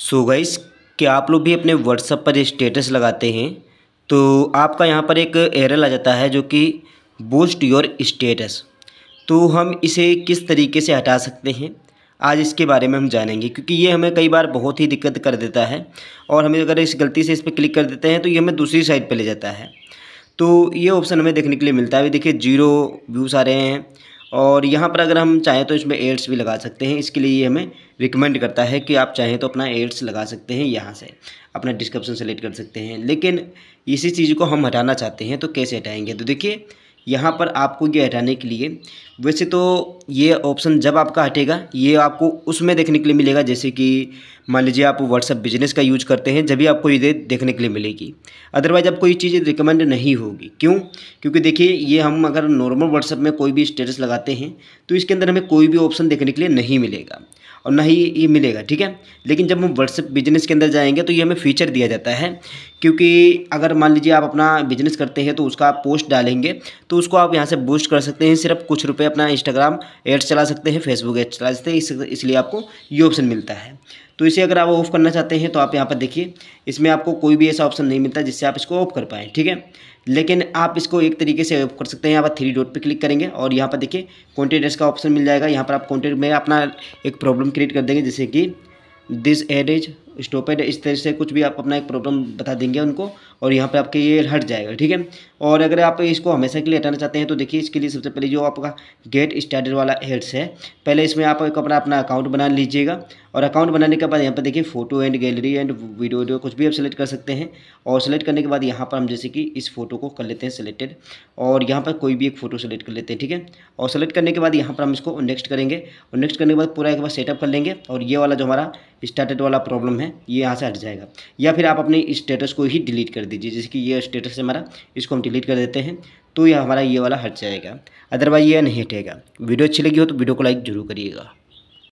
सो so guys कि आप लोग भी अपने व्हाट्सअप पर स्टेटस लगाते हैं तो आपका यहाँ पर एक एरर आ जाता है जो कि बूस्ट योर स्टेटस तो हम इसे किस तरीके से हटा सकते हैं आज इसके बारे में हम जानेंगे क्योंकि ये हमें कई बार बहुत ही दिक्कत कर देता है और हमें अगर इस गलती से इस पर क्लिक कर देते हैं तो ये हमें दूसरी साइड पर ले जाता है तो ये ऑप्शन हमें देखने के लिए मिलता है अभी देखिए जीरो व्यूज़ आ रहे हैं और यहाँ पर अगर हम चाहें तो इसमें एड्स भी लगा सकते हैं इसके लिए ये हमें रिकमेंड करता है कि आप चाहें तो अपना एड्स लगा सकते हैं यहाँ से अपना डिस्क्रिप्शन सेलेक्ट कर सकते हैं लेकिन इसी चीज़ को हम हटाना चाहते हैं तो कैसे हटाएंगे तो देखिए यहाँ पर आपको ये हटाने के लिए वैसे तो ये ऑप्शन जब आपका हटेगा ये आपको उसमें देखने के लिए मिलेगा जैसे कि मान लीजिए आप व्हाट्सअप बिजनेस का यूज करते हैं जब भी आपको ये देखने के लिए मिलेगी अदरवाइज आपको ये चीज़ रिकमेंड नहीं होगी क्यों क्योंकि देखिए ये हम अगर नॉर्मल व्हाट्सअप में कोई भी स्टेटस लगाते हैं तो इसके अंदर हमें कोई भी ऑप्शन देखने के लिए नहीं मिलेगा और ना ही ये मिलेगा ठीक है लेकिन जब हम व्हाट्सअप बिजनेस के अंदर जाएंगे तो ये हमें फीचर दिया जाता है क्योंकि अगर मान लीजिए आप अपना बिजनेस करते हैं तो उसका पोस्ट डालेंगे तो उसको आप यहाँ से बूस्ट कर सकते हैं सिर्फ कुछ रुपये अपना इंस्टाग्राम एड्स चला सकते हैं फेसबुक एड्स चला सकते हैं इसलिए आपको ये ऑप्शन मिलता है तो इसे अगर आप ऑफ़ करना चाहते हैं तो आप यहाँ पर देखिए इसमें आपको कोई भी ऐसा ऑप्शन नहीं मिलता जिससे आप इसको ऑफ कर पाएँ ठीक है लेकिन आप इसको एक तरीके से ऑफ कर सकते हैं यहाँ पर थ्री डॉट पे क्लिक करेंगे और यहाँ पर देखिए कॉन्टेंट एड्स का ऑप्शन मिल जाएगा यहाँ पर आप कॉन्टेंट में अपना एक प्रॉब्लम क्रिएट कर देंगे जैसे कि दिस एड इज स्टॉपेज इस तरह से कुछ भी आप अपना एक प्रॉब्लम बता देंगे उनको और यहाँ पे आपके ये हट जाएगा ठीक है और अगर आप इसको हमेशा के लिए हटाना चाहते हैं तो देखिए इसके लिए सबसे पहले जो आपका गेट स्टार्टेड वाला हेड्स है पहले इसमें आप एक अपना अपना अकाउंट बना लीजिएगा और अकाउंट बनाने के बाद यहाँ पर देखिए photo and gallery and video video कुछ भी आप सेलेक्ट कर सकते हैं और सेलेक्ट करने के बाद यहाँ पर हम जैसे कि इस फोटो को कर लेते हैं सेलेक्टेड और यहाँ पर कोई भी एक फोटो सेलेक्ट कर लेते हैं ठीक है और सेलेक्ट करने के बाद यहाँ पर हम इसको नेक्स्ट करेंगे और नेक्स्ट करने के बाद पूरा एक बार सेटअप कर लेंगे और ये वाला जो हमारा स्टार्टेड वाला प्रॉब्लम है ये यहाँ से हट जाएगा या फिर आप अपने स्टेटस को ही डिलीट कर दीजिए जैसे कि ये स्टेटस है हमारा इसको हम डिलीट कर देते हैं तो यह हमारा ये वाला हट जाएगा अदरवाइज यह नहीं हटेगा वीडियो अच्छी लगी हो तो वीडियो को लाइक जरूर करिएगा